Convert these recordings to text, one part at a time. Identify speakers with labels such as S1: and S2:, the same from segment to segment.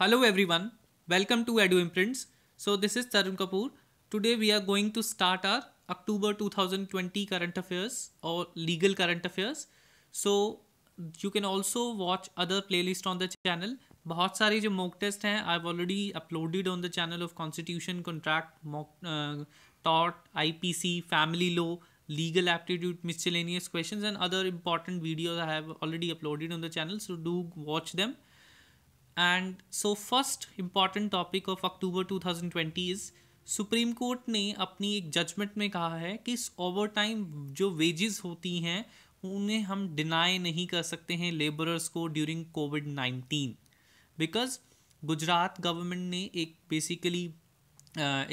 S1: Hello everyone, welcome to Edu Imprints. So this is Tarun Kapoor. Today we are going to start our October 2020 current affairs or legal current affairs. So you can also watch other playlist on the channel. बहुत सारे जो mock test हैं I have already uploaded on the channel of constitution contract mock टॉट IPC legal aptitude miscellaneous questions and other important videos i have already uploaded on the channel so do watch them and so first important topic of October 2020 is supreme court ने अपनी एक judgement में कहा है कि over time जो wages होती हैं उन्हें हम डिनाई नहीं कर सकते हैं लेबरर्स को during COVID nineteen because Gujarat government ने एक बेसिकली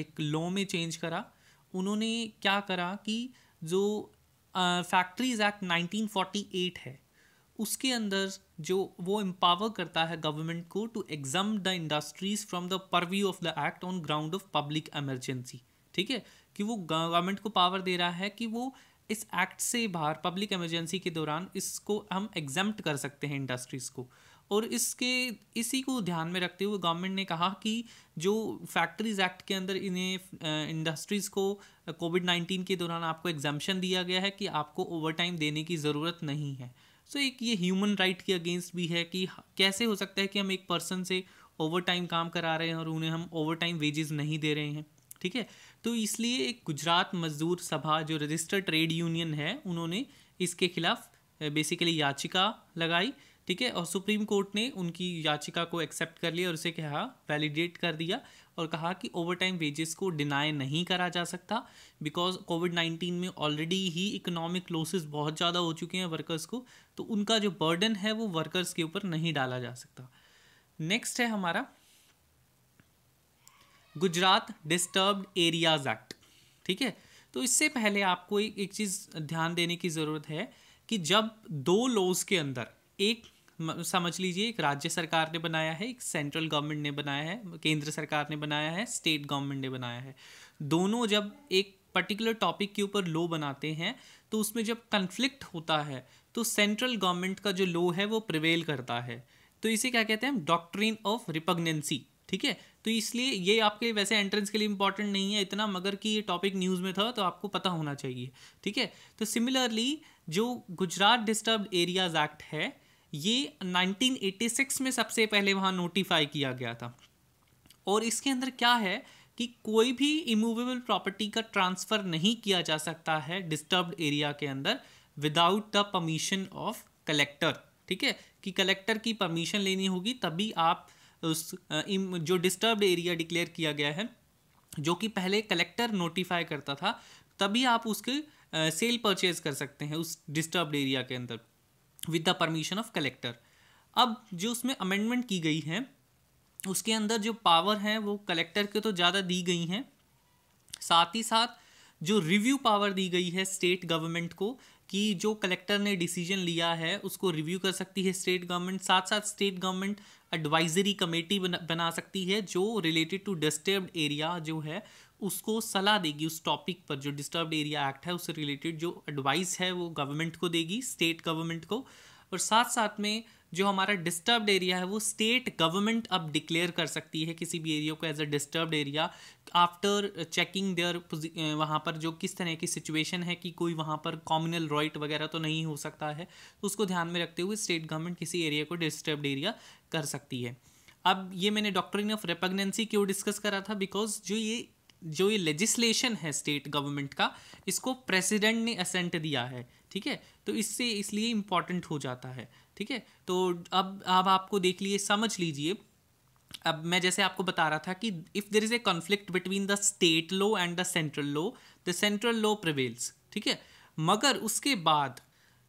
S1: एक लॉ में चेंज करा उन्होंने क्या करा कि जो फैक्ट्रीज एक्ट 1948 है उसके अंदर जो वो एम्पावर करता है गवर्नमेंट को to exempt the industries from the purview of the act on ground of public emergency ठीक है कि वो गवर्नमेंट को पावर दे रहा है कि वो इस एक्ट से बाहर पब्लिक एमरजेंसी के दौरान इसको हम एग्जाम्प्ट कर सकते हैं इंडस्ट्रीज़ को और इसके इसी को ध्यान में रखते हुए गवर्नमेंट ने कहा कि जो फैक्ट्रीज एक्ट के अंदर इन्हें इंडस्ट्रीज़ को कोविड नाइन्टीन के दौरान आपको एग्जामेशन दिया गया है कि आपको ओवर टाइम देने की ज़रूरत नहीं है सो एक ये ह्यूमन राइट के अगेंस्ट भी है कि कैसे हो सकता है कि हम एक पर्सन से ओवर टाइम काम करा रहे हैं और उन्हें हम ओवर टाइम वेजेस नहीं दे रहे हैं ठीक है तो इसलिए एक गुजरात मजदूर सभा जो रजिस्टर्ड ट्रेड यूनियन है उन्होंने इसके खिलाफ बेसिकली याचिका लगाई ठीक है और सुप्रीम कोर्ट ने उनकी याचिका को एक्सेप्ट कर लिया और उसे कहा वैलिडेट कर दिया और कहा कि ओवर टाइम वेजेस को डिनाई नहीं करा जा सकता बिकॉज कोविड नाइन्टीन में ऑलरेडी ही इकोनॉमिक लॉसेस बहुत ज़्यादा हो चुके हैं वर्कर्स को तो उनका जो बर्डन है वो वर्कर्स के ऊपर नहीं डाला जा सकता नेक्स्ट है हमारा गुजरात डिस्टर्ब एरियाज एक्ट ठीक है तो इससे पहले आपको एक एक चीज़ ध्यान देने की ज़रूरत है कि जब दो लॉज के अंदर एक समझ लीजिए एक राज्य सरकार ने बनाया है एक सेंट्रल गवर्नमेंट ने बनाया है केंद्र सरकार ने बनाया है स्टेट गवर्नमेंट ने बनाया है दोनों जब एक पर्टिकुलर टॉपिक के ऊपर लो बनाते हैं तो उसमें जब कन्फ्लिक्ट होता है तो सेंट्रल गवर्नमेंट का जो लो है वो प्रिवेल करता है तो इसे क्या कहते हैं हम डॉक्ट्रिन ऑफ रिपग्नेंसी ठीक है तो इसलिए ये आपके वैसे एंट्रेंस के लिए इंपॉर्टेंट नहीं है इतना मगर कि ये टॉपिक न्यूज़ में था तो आपको पता होना चाहिए ठीक है तो सिमिलरली जो गुजरात डिस्टर्ब एरियाज एक्ट है ये 1986 में सबसे पहले वहाँ नोटिफाई किया गया था और इसके अंदर क्या है कि कोई भी इमूवेबल प्रॉपर्टी का ट्रांसफ़र नहीं किया जा सकता है डिस्टर्ब्ड एरिया के अंदर without the permission of collector ठीक है कि कलेक्टर की परमिशन लेनी होगी तभी आप उस जो डिस्टर्ब्ड एरिया डिक्लेयर किया गया है जो कि पहले कलेक्टर नोटिफाई करता था तभी आप उसके सेल परचेज कर सकते हैं उस डिस्टर्ब्ड एरिया के अंदर with the permission of collector अब जो उसमें अमेंडमेंट की गई है उसके अंदर जो पावर हैं वो कलेक्टर के तो ज़्यादा दी गई हैं साथ ही साथ जो रिव्यू पावर दी गई है स्टेट गवर्नमेंट को कि जो कलेक्टर ने डिसीजन लिया है उसको रिव्यू कर सकती है स्टेट गवर्नमेंट साथ साथ स्टेट गवर्नमेंट एडवाइजरी कमेटी बना, बना सकती है जो रिलेटेड टू डिस्टर्ब एरिया जो है उसको सलाह देगी उस टॉपिक पर जो डिस्टर्ब एरिया एक्ट है उससे रिलेटेड जो एडवाइस है वो गवर्नमेंट को देगी स्टेट गवर्नमेंट को और साथ साथ में जो हमारा डिस्टर्ब्ड एरिया है वो स्टेट गवर्नमेंट अब डिक्लेयर कर सकती है किसी भी एरिया को as a disturbed area after checking there वहाँ पर जो किस तरह की सिचुएशन है कि कोई वहाँ पर कॉम्यूनल राइट वगैरह तो नहीं हो सकता है तो उसको ध्यान में रखते हुए स्टेट गवर्नमेंट किसी एरिया को डिस्टर्ब्ड एरिया कर सकती है अब ये मैंने डॉक्ट्रिन ऑफ रेपग्नेंसी क्यों डिस्कस करा था बिकॉज जो ये जो ये लेजिस्लेशन है स्टेट गवर्नमेंट का इसको प्रेसिडेंट ने असेंट दिया है ठीक है तो इससे इसलिए इम्पॉर्टेंट हो जाता है ठीक है तो अब अब आपको देख लिए समझ लीजिए अब मैं जैसे आपको बता रहा था कि if there is a conflict between the state law and the central law the central law prevails ठीक है मगर उसके बाद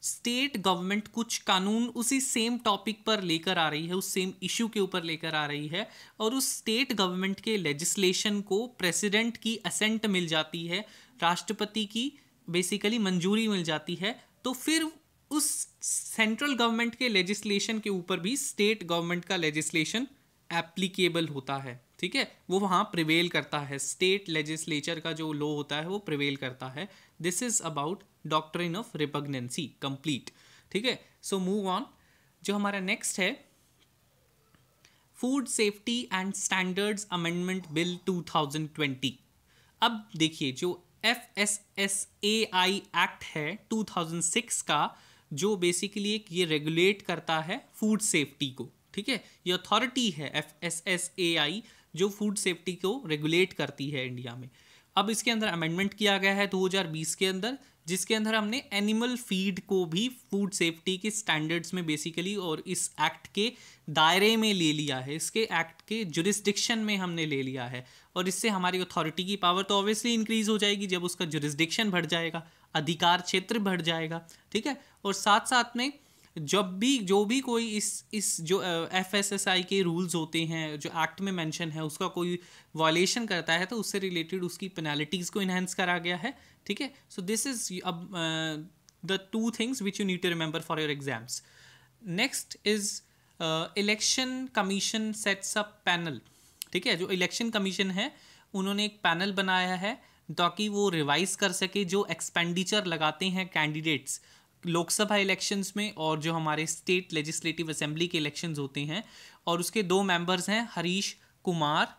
S1: स्टेट गवर्नमेंट कुछ कानून उसी सेम टॉपिक पर लेकर आ रही है उस सेम इशू के ऊपर लेकर आ रही है और उस स्टेट गवर्नमेंट के लेजिस्लेशन को प्रेसिडेंट की असेंट मिल जाती है राष्ट्रपति की बेसिकली मंजूरी मिल जाती है तो फिर उस सेंट्रल गवर्नमेंट के लेजिस्लेशन के ऊपर भी स्टेट गवर्नमेंट का लेजिस्लेशन एप्लीकेबल होता है ठीक है वो वहाँ प्रिवेल करता है स्टेट लेजिस्लेचर का जो लॉ होता है वो प्रिवेल करता है this is about doctrine of repugnancy complete ठीक है सो मूव ऑन जो हमारा नेक्स्ट है food safety and standards amendment bill 2020 अब देखिए जो F S S A I act है 2006 का जो बेसिकली एक ये रेगुलेट करता है फूड सेफ्टी को ठीक है ये अथॉरिटी है F S S A I जो फूड सेफ्टी को रेगुलेट करती है इंडिया में अब इसके अंदर अमेंडमेंट किया गया है 2020 के अंदर जिसके अंदर हमने एनिमल फीड को भी फूड सेफ्टी के स्टैंडर्ड्स में बेसिकली और इस एक्ट के दायरे में ले लिया है इसके एक्ट के जुरिस्डिक्शन में हमने ले लिया है और इससे हमारी अथॉरिटी की पावर तो ऑब्वियसली इंक्रीज हो जाएगी जब उसका जुरिस्डिक्शन बढ़ जाएगा अधिकार क्षेत्र बढ़ जाएगा ठीक है और साथ साथ में जब भी जो भी कोई इस इस जो एफ एस एस आई के रूल्स होते हैं जो एक्ट में मेंशन है उसका कोई वॉलेशन करता है तो उससे रिलेटेड उसकी पेनाल्टीज़ को इन्हेंस करा गया है ठीक है सो दिस इज़ अब the two things which you need to remember for your exams next is election commission sets up panel ठीक है जो इलेक्शन कमीशन है उन्होंने एक पैनल बनाया है ताकि वो रिवाइज कर सके जो एक्सपेंडिचर लगाते हैं कैंडिडेट्स लोकसभा इलेक्शंस में और जो हमारे स्टेट लेजिस्लेटिव असेंबली के इलेक्शंस होते हैं और उसके दो मेंबर्स हैं हरीश कुमार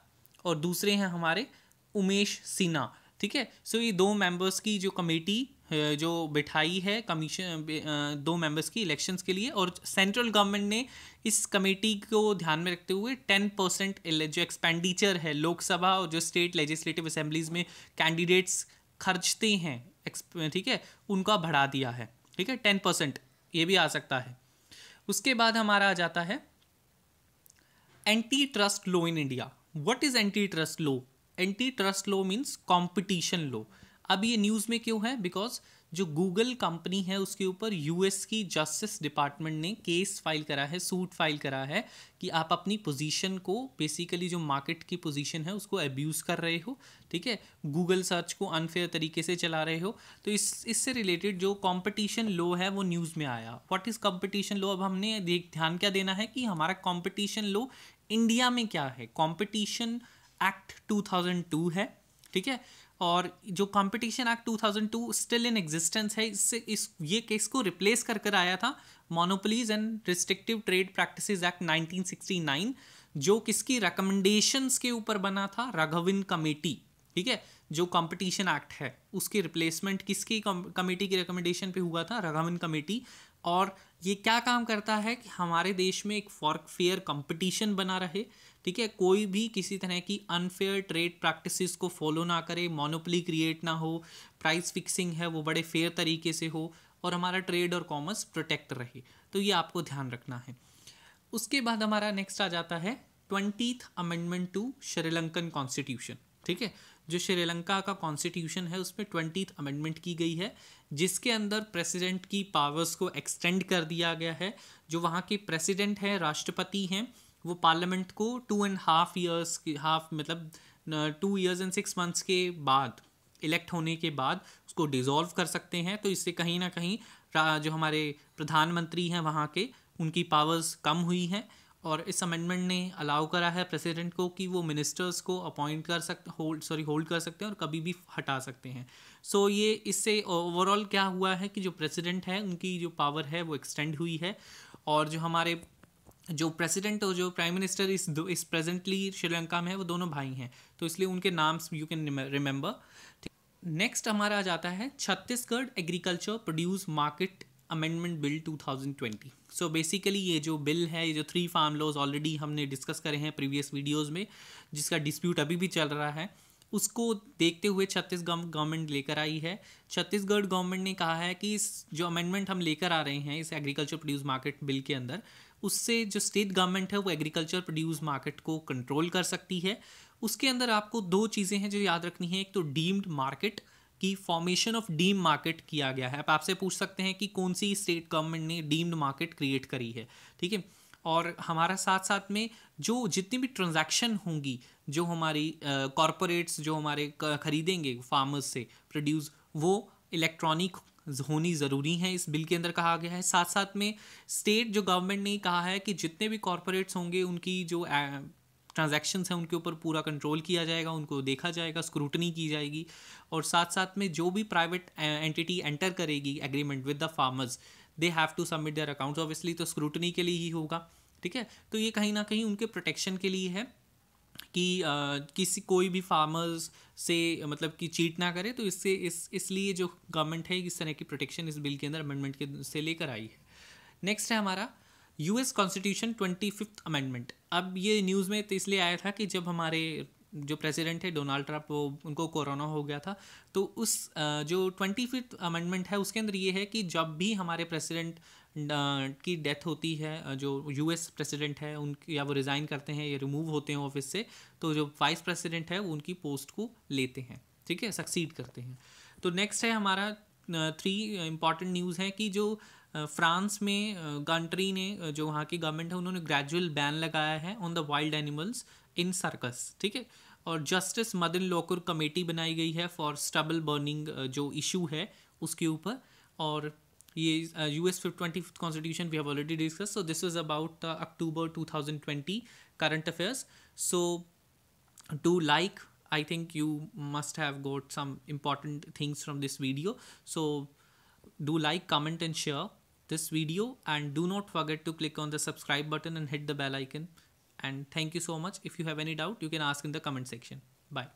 S1: और दूसरे हैं हमारे उमेश सिन्हा ठीक है सो ये दो मेंबर्स की जो कमेटी जो बिठाई है कमीशन दो मेंबर्स की इलेक्शंस के लिए और सेंट्रल गवर्नमेंट ने इस कमेटी को ध्यान में रखते हुए टेन परसेंट जो एक्सपेंडिचर है लोकसभा और जो स्टेट लेजिस्लेटिव असेंबलीज में कैंडिडेट्स खर्चते हैं ठीक है उनका बढ़ा दिया है ठीक है टेन परसेंट ये भी आ सकता है उसके बाद हमारा आ जाता है anti trust law in India what is anti trust law anti trust law means competition law अब ये न्यूज़ में क्यों है बिकॉज जो गूगल कंपनी है उसके ऊपर यूएस की जस्टिस डिपार्टमेंट ने केस फाइल करा है सूट फाइल करा है कि आप अपनी पोजीशन को बेसिकली जो मार्केट की पोजीशन है उसको एब्यूज़ कर रहे हो ठीक है गूगल सर्च को अनफेयर तरीके से चला रहे हो तो इस इससे रिलेटेड जो कंपटीशन लो है वो न्यूज़ में आया व्हाट इज़ कंपटीशन लो अब हमने देख ध्यान क्या देना है कि हमारा कॉम्पिटिशन लो इंडिया में क्या है कॉम्पिटिशन एक्ट टू है ठीक है और जो competition act 2002 still in existence है इससे इस ये केस को रिप्लेस कर कर आया था monopolies and restrictive trade practices act 1969 जो किसकी रिकमेंडेशंस के ऊपर बना था राघविन कमेटी ठीक है जो कंपटीशन एक्ट है उसके रिप्लेसमेंट किसकी कमेटी की रिकमेंडेशन पे हुआ था राघविन कमेटी और ये क्या काम करता है कि हमारे देश में एक फॉर्क फेयर कंपटीशन बना रहे ठीक है कोई भी किसी तरह की अनफेयर ट्रेड प्रैक्टिसेस को फॉलो ना करे मोनोपली क्रिएट ना हो प्राइस फिक्सिंग है वो बड़े फेयर तरीके से हो और हमारा ट्रेड और कॉमर्स प्रोटेक्ट रहे तो ये आपको ध्यान रखना है उसके बाद हमारा नेक्स्ट आ जाता है twentieth amendment to Sri Lankan constitution ठीक है जो श्रीलंका का कॉन्स्टिट्यूशन है उसमें ट्वेंटीथ अमेंडमेंट की गई है जिसके अंदर प्रेसिडेंट की पावर्स को एक्सटेंड कर दिया गया है जो वहाँ के प्रेसिडेंट हैं राष्ट्रपति हैं वो पार्लियामेंट को two and half years half मतलब two years and six months के बाद इलेक्ट होने के बाद उसको डिज़ोल्व कर सकते हैं तो इससे कहीं ना कहीं जो हमारे प्रधानमंत्री हैं वहाँ के उनकी पावर्स कम हुई हैं और इस अमेंडमेंट ने अलाउ करा है प्रेसिडेंट को कि वो मिनिस्टर्स को अपॉइंट कर सकते होल्ड सॉरी होल्ड कर सकते हैं और कभी भी हटा सकते हैं सो so, ये इससे ओवरऑल क्या हुआ है कि जो प्रेसिडेंट है उनकी जो पावर है वो एक्सटेंड हुई है और जो हमारे जो प्रेसिडेंट और जो प्राइम मिनिस्टर इस दो इस प्रेजेंटली श्रीलंका में है वो दोनों भाई हैं तो इसलिए उनके नाम्स यू कैन रिमेंबर नेक्स्ट हमारा आ जाता है Chhattisgarh agriculture produce market amendment bill 2020 so basically ये जो बिल है ये जो थ्री फार्म लॉज ऑलरेडी हमने डिस्कस करे हैं प्रीवियस वीडियोस में जिसका डिस्प्यूट अभी भी चल रहा है उसको देखते हुए छत्तीसगढ़ गवर्नमेंट लेकर आई है छत्तीसगढ़ गवर्नमेंट ने कहा है कि इस जो अमेंडमेंट हम लेकर आ रहे हैं इस एग्रीकल्चर प्रोड्यूस मार्केट बिल के अंदर उससे जो स्टेट गवर्नमेंट है वो एग्रीकल्चर प्रोड्यूस मार्केट को कंट्रोल कर सकती है उसके अंदर आपको दो चीज़ें हैं जो याद रखनी है एक तो डीम्ड मार्केट की फॉर्मेशन ऑफ डीम मार्केट किया गया है आप आपसे पूछ सकते हैं कि कौन सी स्टेट गवर्नमेंट ने डीम्ड मार्केट क्रिएट करी है ठीक है और हमारा साथ साथ में जो जितनी भी ट्रांजैक्शन होंगी जो हमारी कॉरपोरेट्स जो हमारे खरीदेंगे फार्मर्स से प्रोड्यूस वो इलेक्ट्रॉनिक होनी ज़रूरी हैं इस बिल के अंदर कहा गया है साथ साथ में स्टेट जो गवर्नमेंट ने कहा है कि जितने भी कॉरपोरेट्स होंगे उनकी जो ट्रांजैक्शंस हैं उनके ऊपर पूरा कंट्रोल किया जाएगा उनको देखा जाएगा स्क्रूटनी की जाएगी और साथ साथ में जो भी प्राइवेट एंटिटी एंटर करेगी agreement with the farmers they have to submit their accounts obviously तो स्क्रूटनी के लिए ही होगा ठीक है तो ये कहीं ना कहीं उनके प्रोटेक्शन के लिए है कि किसी कोई भी फार्मर्स से मतलब कि चीट ना करे तो इससे इस इसलिए जो गवर्नमेंट है इस तरह की प्रोटेक्शन इस बिल के अंदर अमेंडमेंट के से लेकर आई है नेक्स्ट है हमारा US constitution twenty fifth amendment अब ये न्यूज़ में तो इसलिए आया था कि जब हमारे जो प्रेसिडेंट है डोनाल्ड ट्रंप वो उनको कोरोना हो गया था तो उस जो ट्वेंटी फिफ्थ अमेंडमेंट है उसके अंदर ये है कि जब भी हमारे प्रेसिडेंट की डेथ होती है जो यूएस प्रेसिडेंट है उनकी या वो रिज़ाइन करते हैं या रिमूव होते हैं ऑफिस से तो जो वाइस प्रेसिडेंट है वो उनकी पोस्ट को लेते हैं ठीक है सक्सीड करते हैं तो नेक्स्ट है हमारा थ्री इम्पॉर्टेंट न्यूज़ है कि जो फ्रांस में कंट्री ने जो वहाँ की गवर्नमेंट है उन्होंने ग्रेजुअल बैन लगाया है on the wild animals in circus ठीक है और जस्टिस मदन लोकुर कमेटी बनाई गई है फॉर स्टबल बर्निंग जो इशू है उसके ऊपर और He is, US uh, 25th Constitution we have already discussed. So this was about uh, October 2020 current affairs. So do like. I think you must have got some important things from this video. So do like, comment, and share this video. And do not forget to click on the subscribe button and hit the bell icon. And thank you so much. If you have any doubt, you can ask in the comment section. Bye.